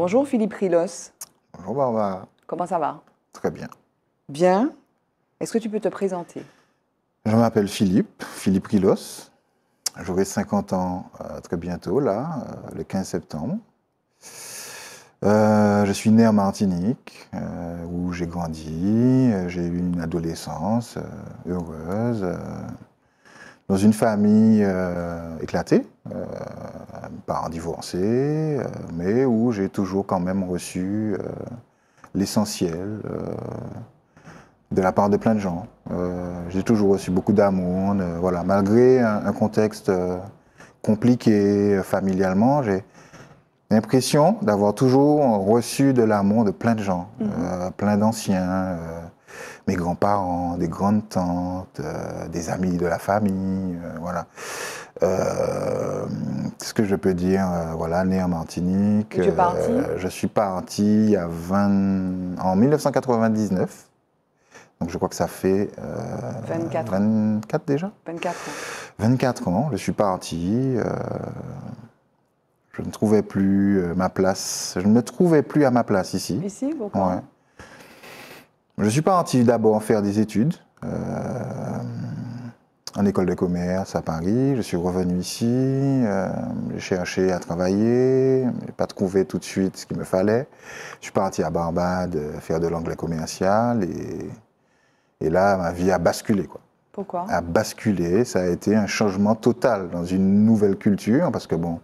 Bonjour Philippe Rilos. Bonjour Barbara. Comment ça va Très bien. Bien. Est-ce que tu peux te présenter Je m'appelle Philippe, Philippe Rilos. J'aurai 50 ans euh, très bientôt, là, euh, le 15 septembre. Euh, je suis né en Martinique, où j'ai grandi, j'ai eu une adolescence heureuse, dans une famille éclatée, euh, par un divorcé, euh, mais où j'ai toujours quand même reçu euh, l'essentiel de la part de plein de gens. j'ai toujours reçu beaucoup d'amour, voilà, malgré un, contexte compliqué familialement, j'ai l'impression d'avoir toujours reçu de l'amour de plein de gens, mhm. plein d'anciens, mes grands-parents, des grandes tantes, des amis de la famille, voilà. Euh, qu'est-ce que je peux dire euh, Voilà, né en Martinique. Euh, je suis parti en 1999. Donc je crois que ça fait 24. 24 déjà 24 ans. 24 ans, je suis parti. je ne trouvais plus ma place. Je ne me trouvais plus à ma place ici. Ici, pourquoi Je suis parti d'abord faire des études. Euh, en école de commerce à Paris, je suis revenu ici, euh, j'ai cherché à travailler, n'ai pas trouvé tout de suite ce qu'il me fallait. Je suis parti à Barbade euh, faire de l'anglais commercial et, et là, ma vie a basculé. Quoi. Pourquoi A basculer ça a été un changement total dans une nouvelle culture, parce que bon,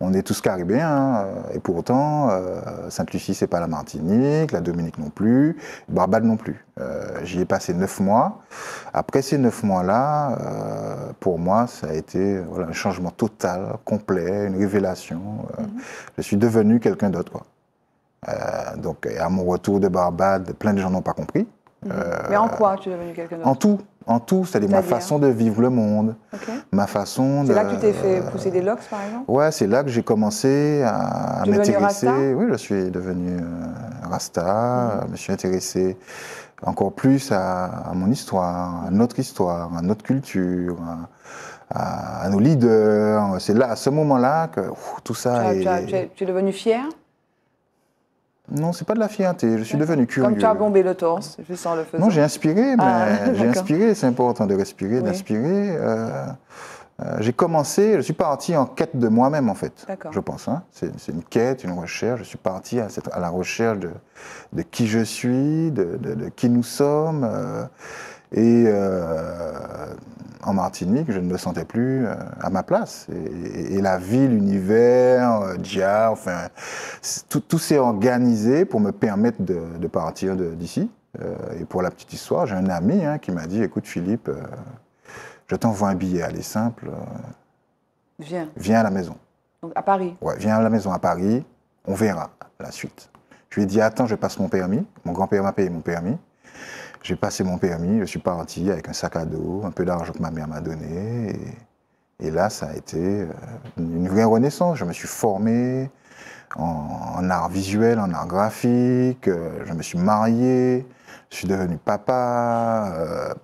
on est tous caribéens, hein, et pourtant euh, Sainte-Lucie, c'est pas la Martinique, la Dominique non plus, Barbade non plus. Euh, j'y ai passé neuf mois. Après ces neuf mois-là, euh, pour moi, ça a été un changement total, complet, une révélation. Mhm. Je suis devenu quelqu'un d'autre, quoi. donc, à mon retour de Barbade, plein de gens n'ont pas compris. Mhm. Mais en quoi tu es devenu quelqu'un d'autre En tout en tout, cest ma façon de vivre le monde, ma façon de... C'est là que tu t'es fait pousser des locks, par exemple Ouais, c'est là que j'ai commencé à, m'intéresser. Oui, je suis devenu euh, Rasta, mhm. je me suis intéressé encore plus à, mon histoire, à notre histoire, à notre culture, à, nos leaders. C'est là, à ce moment-là, que tout ça tu tu es devenu fier non, c'est pas de la fierté. Je suis devenu curieux. Comme tu as bombé le torse, je sens le faisant. Non, j'ai inspiré, ah, mais j'ai inspiré. C'est important de respirer, d'inspirer. Euh, euh, j'ai commencé, je suis parti en quête de moi-même en fait, je pense. Hein. C'est une quête, une recherche. Je suis parti à, la recherche de, qui je suis, de, qui nous sommes. Euh, et en Martinique, je ne me sentais plus euh, à ma place. Et, la ville, l'univers, Dia, euh, enfin, tout, s'est organisé pour me permettre de, partir d'ici. Euh, et pour la petite histoire, j'ai un ami hein, qui m'a dit, écoute Philippe, je t'envoie un billet, allez simple. viens. Viens à la maison. Donc à Paris. Ouais, viens à la maison à Paris, on verra la suite. Je lui ai dit, attends, je passe mon permis. Mon grand-père m'a payé mon permis. J'ai passé mon permis, je suis parti avec un sac à dos, un peu d'argent que ma mère m'a donné. Et, là, ça a été euh, une vraie renaissance. Je me suis formé en, art visuel, en art graphique. Euh, je me suis marié, je suis devenu papa. Euh,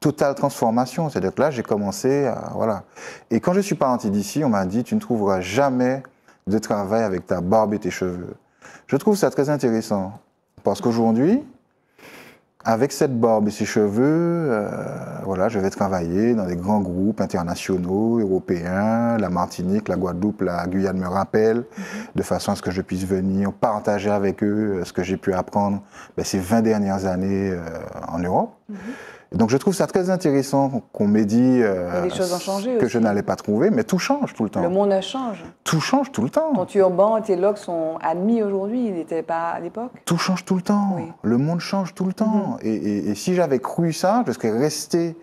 totale transformation. C'est-à-dire que là, j'ai commencé à. Voilà. Et quand je suis parti d'ici, on m'a dit tu ne trouveras jamais de travail avec ta barbe et tes cheveux. Je trouve ça très intéressant. Parce qu'aujourd'hui, avec cette barbe et ces cheveux, euh, voilà, je vais travailler dans des grands groupes internationaux, européens, la Martinique, la Guadeloupe, la Guyane me rappelle, de façon à ce que je puisse venir partager avec eux euh, ce que j'ai pu apprendre ben, ces 20 dernières années euh, en Europe. Mhm donc je trouve ça très intéressant qu'on m'ait dit euh, que je n'allais pas trouver, mais tout change tout le temps. Le monde change. Tout change tout le temps. Ton turban, tes locks sont admis aujourd'hui, ils n'étaient pas à l'époque. Tout change tout le temps. Le monde change tout le temps. Mm-hmm. et, si j'avais cru ça, je serais resté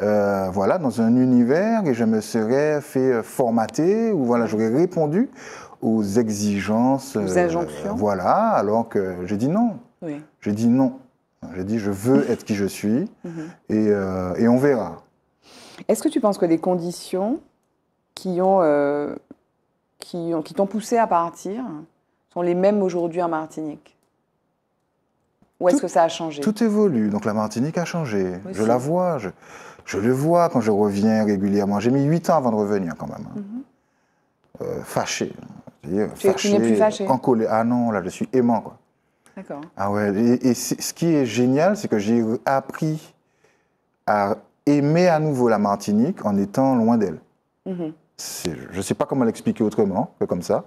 euh, voilà, dans un univers et je me serais fait euh, formater ou voilà, j'aurais répondu aux exigences. Aux injonctions. voilà, alors que j'ai dit non. J'ai dit non. J'ai dit, je veux être qui je suis mhm. euh, et, on verra. Est-ce que tu penses que les conditions qui ont, euh, qui qui t'ont poussé à partir sont les mêmes aujourd'hui en Martinique Ou est-ce que ça a changé Tout évolue. Donc la Martinique a changé. Je la vois. Je, le vois quand je reviens régulièrement. J'ai mis huit ans avant de revenir quand même. Mhm. euh, fâché. Tu n'es plus fâché Ah non, là, je suis aimant. Quoi. D'accord. Ah ouais, et, ce qui est génial, c'est que j'ai appris à aimer à nouveau la Martinique en étant loin d'elle. Mhm. Je ne sais pas comment l'expliquer autrement que comme ça.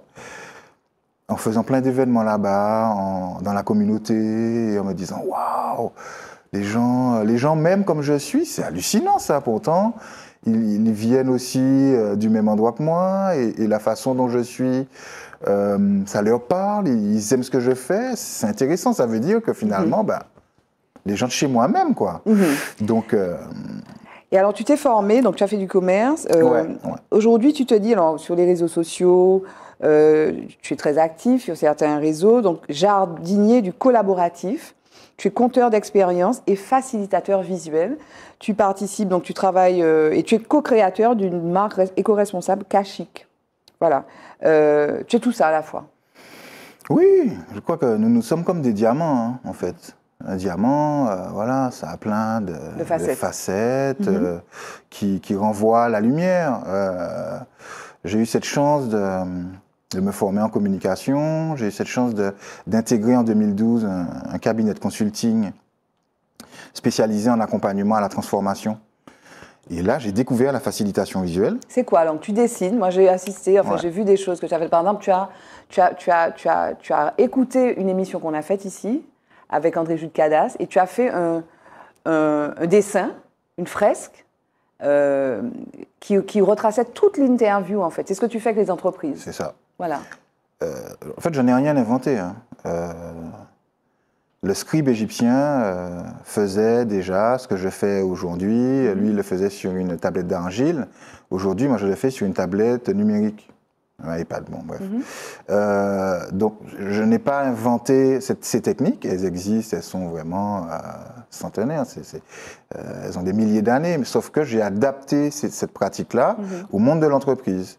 En faisant plein d'événements là-bas, dans la communauté, en me disant Waouh les gens, les gens m'aiment comme je suis, c'est hallucinant ça pourtant ils, viennent aussi euh, du même endroit que moi et, la façon dont je suis, euh, ça leur parle, ils, aiment ce que je fais. C'est intéressant, ça veut dire que finalement, mhm. bah, les gens de chez moi même, quoi. Mhm. Donc. Euh, et alors, tu t'es formé, donc tu as fait du commerce. Aujourd'hui, tu te dis, alors, sur les réseaux sociaux, tu es très actif sur certains réseaux, donc jardinier du collaboratif. Tu es compteur d'expérience et facilitateur visuel. Tu participes, donc tu travailles euh, et tu es co-créateur d'une marque éco-responsable Kashik. Voilà. Euh, tu es tout ça à la fois. Oui, je crois que nous, nous sommes comme des diamants, hein, en fait. Un diamant, euh, voilà, ça a plein de, facettes, mhm. qui, qui, renvoient la lumière. J'ai eu cette chance de de me former en communication. J'ai eu cette chance d'intégrer en 2012 un, cabinet de consulting spécialisé en accompagnement à la transformation. Et là, j'ai découvert la facilitation visuelle. C'est quoi Donc tu dessines. Moi, j'ai assisté, enfin, j'ai vu des choses que tu as Par exemple, tu as, tu as, tu as, tu as, tu as écouté une émission qu'on a faite ici avec André Jude Cadas et tu as fait un, dessin, une fresque euh, qui, qui retraçait toute l'interview, en fait. C'est ce que tu fais avec les entreprises. C'est ça. Voilà. Euh, en fait, je ai rien inventé. Hein. Euh, le scribe égyptien euh, faisait déjà ce que je fais aujourd'hui. Lui, il le faisait sur une tablette d'argile. Aujourd'hui, moi, je le fais sur une tablette numérique. Un iPad, bon, bref. Mhm. donc, je n'ai pas inventé ces techniques. Elles existent, elles sont vraiment centenaires, hein, euh, elles ont des milliers d'années, sauf que j'ai adapté cette, pratique-là mhm. au monde de l'entreprise.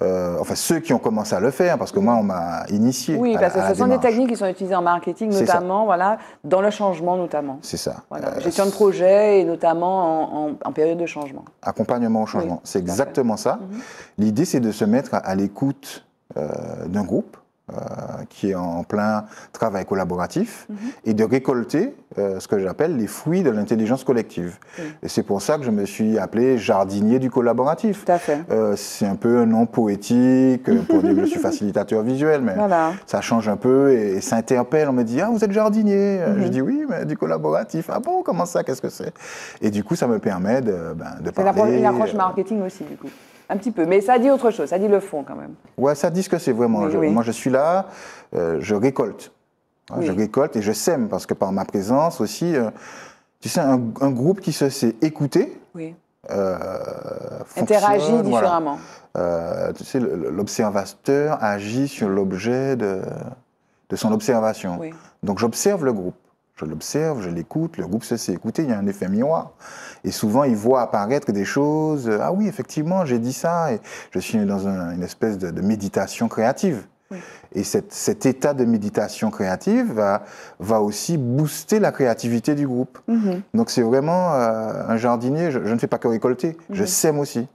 Euh, enfin, ceux qui ont commencé à le faire, parce que moi, on m'a initié. Oui, parce que ce sont des techniques qui sont utilisées en marketing, notamment, voilà, dans le changement, notamment. C'est ça. Euh, gestion de projet, et notamment en, période de changement. Accompagnement au changement, c'est exactement ça. Mhm. L'idée, c'est de se mettre à l'écoute d'un groupe euh, qui est en plein travail collaboratif, mhm. et de récolter euh, ce que j'appelle les fruits de l'intelligence collective. Et c'est pour ça que je me suis appelé jardinier du collaboratif. Euh, c'est un peu un nom poétique, euh, pour dire que je suis facilitateur visuel, mais ça change un peu et, ça interpelle. On me dit, ah, vous êtes jardinier mhm. Je dis, oui, mais du collaboratif. Ah bon, comment ça Qu'est-ce que c'est Et du coup, ça me permet de, ben, de parler... C'est une approche marketing aussi, du coup un petit peu. Mais ça dit autre chose, ça dit le fond quand même. Ouais, ça dit ce que c'est vraiment. Hein. Moi, je suis là, euh, je récolte. Hein, je récolte et je sème, parce que par ma présence aussi, euh, tu sais, un, groupe qui se sait écouter. Euh, interagit différemment. tu sais, l'observateur agit sur l'objet de, de son observation. Donc j'observe le groupe. Je l'observe, je l'écoute, le groupe se sait écouter, il y a un effet miroir. Et souvent, il voit apparaître des choses. Euh, ah oui, effectivement, j'ai dit ça. Et je suis dans une espèce de, méditation créative. Et cet état de méditation créative va, aussi booster la créativité du groupe. Mhm. Donc c'est vraiment euh, un jardinier, je, ne fais pas que récolter, mhm. je sème aussi.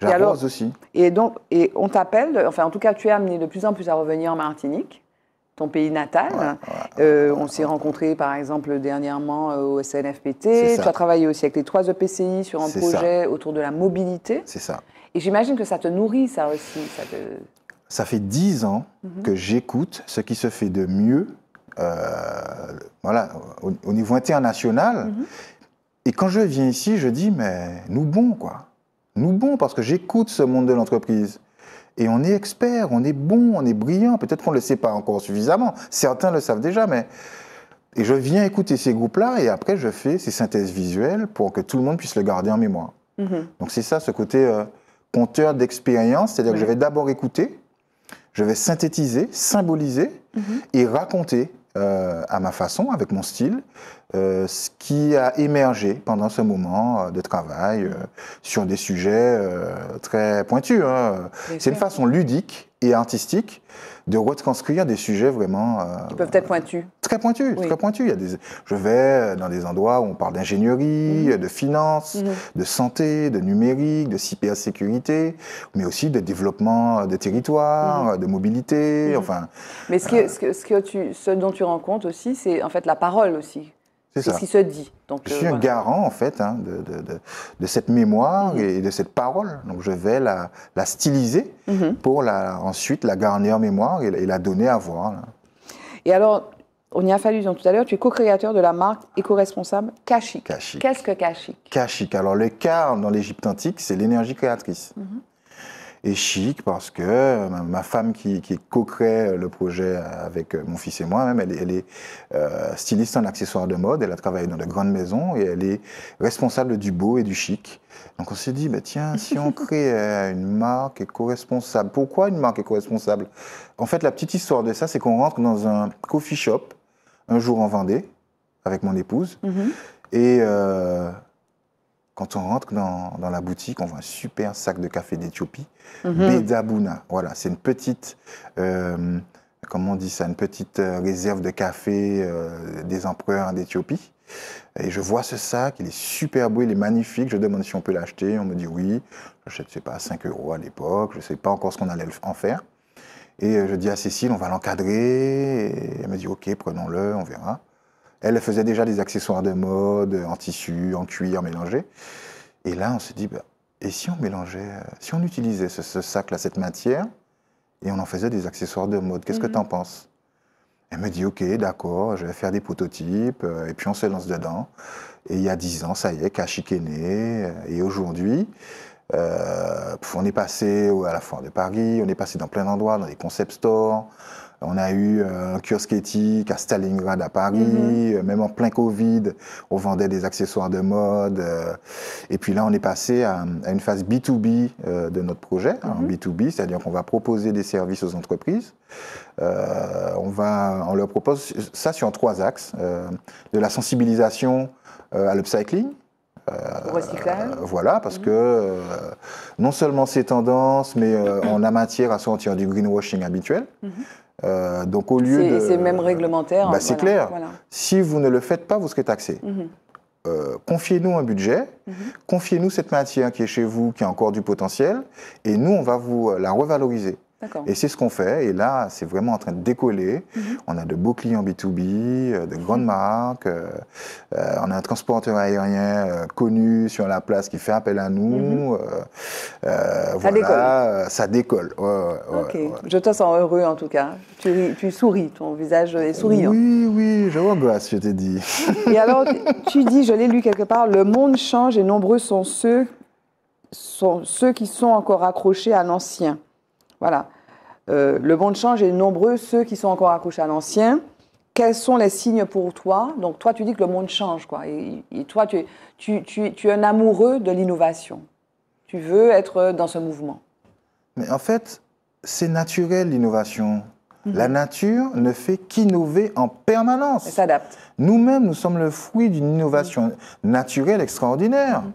J'arrose aussi. Et donc, et on t'appelle, enfin en tout cas tu es amené de plus en plus à revenir en Martinique ton pays natal. Euh, on s'est rencontrés, par exemple, dernièrement euh, au SNFPT. Tu as travaillé aussi avec les trois EPCI sur un projet autour de la mobilité. C'est ça. Et j'imagine que ça te nourrit, ça aussi. Ça, fait dix ans mhm. que j'écoute ce qui se fait de mieux euh, voilà, au, niveau international. Mhm. Et quand je viens ici, je dis, mais nous bons quoi. Nous bons parce que j'écoute ce monde de l'entreprise. Et on est expert, on est bon, on est brillant. Peut-être qu'on ne le sait pas encore suffisamment. Certains le savent déjà, mais. Et je viens écouter ces groupes-là et après je fais ces synthèses visuelles pour que tout le monde puisse le garder en mémoire. Mhm. Donc c'est ça, ce côté euh, compteur d'expérience, c'est-à-dire que je vais d'abord écouter, je vais synthétiser, symboliser mhm. et raconter euh, à ma façon, avec mon style, euh, ce qui a émergé pendant ce moment euh, de travail sur des sujets très pointus. Hein. C'est une façon ludique et artistique de retranscrire des sujets vraiment... qui peuvent être pointus très pointu, très pointu. Il y a des, je vais dans des endroits où on parle d'ingénierie, mhm. de finance, mhm. de santé, de numérique, de cybersécurité, mais aussi de développement de territoires, mhm. de mobilité, enfin. Mais ce, que, euh, ce, que, ce, que tu, ce dont tu rends compte aussi, c'est en fait la parole aussi. C'est ce qui se dit. Donc, je euh, suis un garant, en fait, hein, de, de, cette mémoire et de cette parole. Donc, je vais la, la styliser pour la, ensuite la garnir en mémoire et, la donner à voir. Et alors, on y a fallu donc tout à l'heure, tu es co-créateur de la marque éco-responsable Kashik. Kashik. Qu'est-ce que Kashik Kashik. Alors, le K dans l'Égypte antique, c'est l'énergie créatrice. Mhm. Et chic parce que euh, ma femme qui, co-crée euh, le projet avec euh, mon fils et moi, même, elle, est styliste en accessoires de mode. Elle a travaillé dans de grandes maisons et elle est responsable du beau et du chic. Donc on s'est dit, bah, tiens, si on crée une marque éco-responsable, pourquoi une marque éco-responsable En fait, la petite histoire de ça, c'est qu'on rentre dans un coffee shop un jour en Vendée avec mon épouse. Mhm. Et euh, quand on rentre dans, la boutique, on voit un super sac de café d'Éthiopie, mm Voilà, c'est une petite, euh, comment on dit ça, une petite euh, réserve de café des empereurs d'Éthiopie. Et je vois ce sac, il est super beau, il est magnifique. Je demande si on peut l'acheter. On me dit oui. J'achète, je sais pas, 5 euros à l'époque. Je ne sais pas encore ce qu'on allait en faire. Et euh, je dis à Cécile, on va l'encadrer. elle me dit, OK, prenons-le, on verra. Elle faisait déjà des accessoires de mode, en tissu, en cuir mélangé. Et là, on se dit, bah, et si on mélangeait, euh, si on utilisait ce, sac-là, cette matière, et on en faisait des accessoires de mode, qu'est-ce que mhm. tu en penses Elle me dit, OK, d'accord, je vais faire des prototypes, euh, et puis on se lance dedans. Et il y a dix ans, ça y est, Kashik né. Et aujourd'hui, euh, on est passé à la foire de Paris, on est passé dans plein d'endroits, dans des concept stores. On a eu euh, un kiosque éthique à Stalingrad à Paris, mm-hmm. euh, même en plein Covid, on vendait des accessoires de mode. et puis là, on est passé à, une phase B2B de notre projet, B2B, hein, mm-hmm. c'est-à-dire qu'on va proposer des services aux entreprises. on, va, on leur propose ça sur trois axes, de la sensibilisation à l'upcycling, euh, voilà, parce mhm. que euh, non seulement ces tendances, mais euh, on a matière à sortir du greenwashing habituel. Mhm. donc au lieu de... C'est même réglementaire. Bah, c'est clair. Si vous ne le faites pas, vous serez taxé. Mhm. confiez-nous un budget, confiez-nous cette matière qui est chez vous, qui a encore du potentiel, et nous, on va vous la revaloriser. Et c'est ce qu'on fait. Et là, c'est vraiment en train de décoller. Mhm. On a de beaux clients B2B, euh, de grandes mhm. marques. Euh, euh, on a un transporteur aérien connu sur la place qui fait appel à nous. Mhm. ça décolle. ça décolle. Je te sens heureux en tout cas. Tu, souris, ton visage est souriant. Oui, oui, je je t'ai dit. et alors, tu dis, je l'ai lu quelque part, le monde change et nombreux sont ceux, sont ceux qui sont encore accrochés à l'ancien. Voilà. Euh, le monde change et nombreux, ceux qui sont encore accouchés à l'ancien. Quels sont les signes pour toi Donc, toi, tu dis que le monde change, quoi. Et, toi, tu es, un amoureux de l'innovation. Tu veux être dans ce mouvement. Mais en fait, c'est naturel, l'innovation. Mhm. La nature ne fait qu'innover en permanence. Elle s'adapte. Nous-mêmes, nous sommes le fruit d'une innovation mhm. naturelle extraordinaire. Mhm.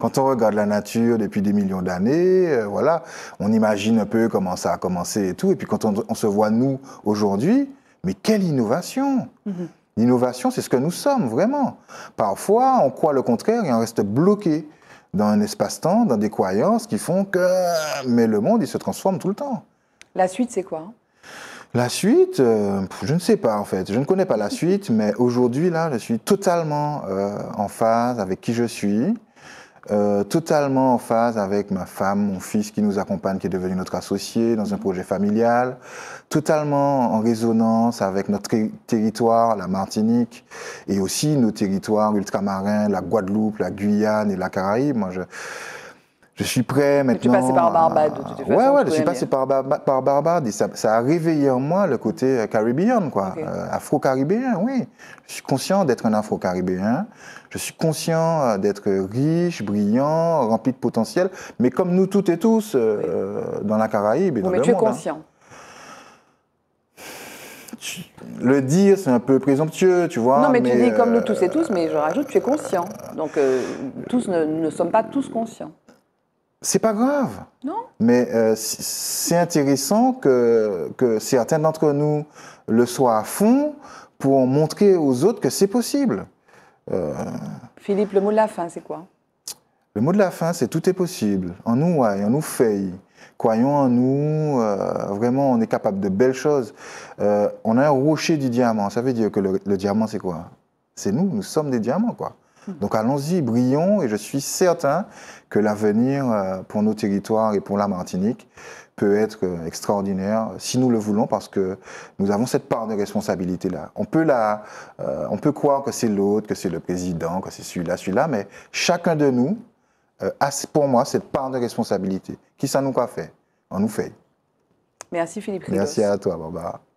Quand on regarde la nature depuis des millions d'années, euh, voilà, on imagine un peu comment ça a commencé et tout. Et puis quand on, se voit nous aujourd'hui, mais quelle innovation mm-hmm. L'innovation, c'est ce que nous sommes vraiment. Parfois, on croit le contraire et on reste bloqué dans un espace-temps, dans des croyances qui font que. Mais le monde, il se transforme tout le temps. La suite, c'est quoi la suite, euh, je ne sais pas en fait. Je ne connais pas la suite, mais aujourd'hui, là, je suis totalement euh, en phase avec qui je suis. Euh, totalement en phase avec ma femme, mon fils qui nous accompagne, qui est devenu notre associé dans un mhm. projet familial, totalement en résonance avec notre territoire, la Martinique, et aussi nos territoires ultramarins, la Guadeloupe, la Guyane et la Caraïbe. Moi, je, je suis prêt maintenant. Tu es passé par Barbade, de Ouais, ouais, je suis passé par, Barbade et ça, a réveillé en moi le côté euh, caribéen, quoi. Euh, afro-caribéen, oui. Je suis conscient d'être un Afro-caribéen. Je suis conscient euh, d'être riche, brillant, rempli de potentiel. Mais comme nous toutes et tous, dans la Caraïbe et dans le monde. tu es hein. conscient. Le dire, c'est un peu présomptueux, tu vois. Non, mais, tu dis comme nous tous et tous, mais je rajoute, tu es conscient. Donc, tous ne sommes pas tous conscients c'est pas grave. Non. Mais euh, c'est intéressant que, que certains d'entre nous le soient à fond pour montrer aux autres que c'est possible. Euh, Philippe, le mot de la fin, c'est quoi Le mot de la fin, c'est tout est possible. En nous, ouais, en nous fait. Croyons en nous, euh, vraiment, on est capable de belles choses. on a un rocher du diamant, ça veut dire que le diamant, c'est quoi C'est nous, nous sommes des diamants, quoi. Donc allons-y, brillons, et je suis certain que l'avenir euh, pour nos territoires et pour la Martinique peut être euh, extraordinaire euh, si nous le voulons parce que nous avons cette part de responsabilité là. On peut on peut croire que c'est l'autre, que c'est le président, que c'est celui-là, celui-là, mais chacun de nous a pour moi cette part de responsabilité. Qui ça nous a fait On nous fait. Merci Philippe Merci à toi Barbara.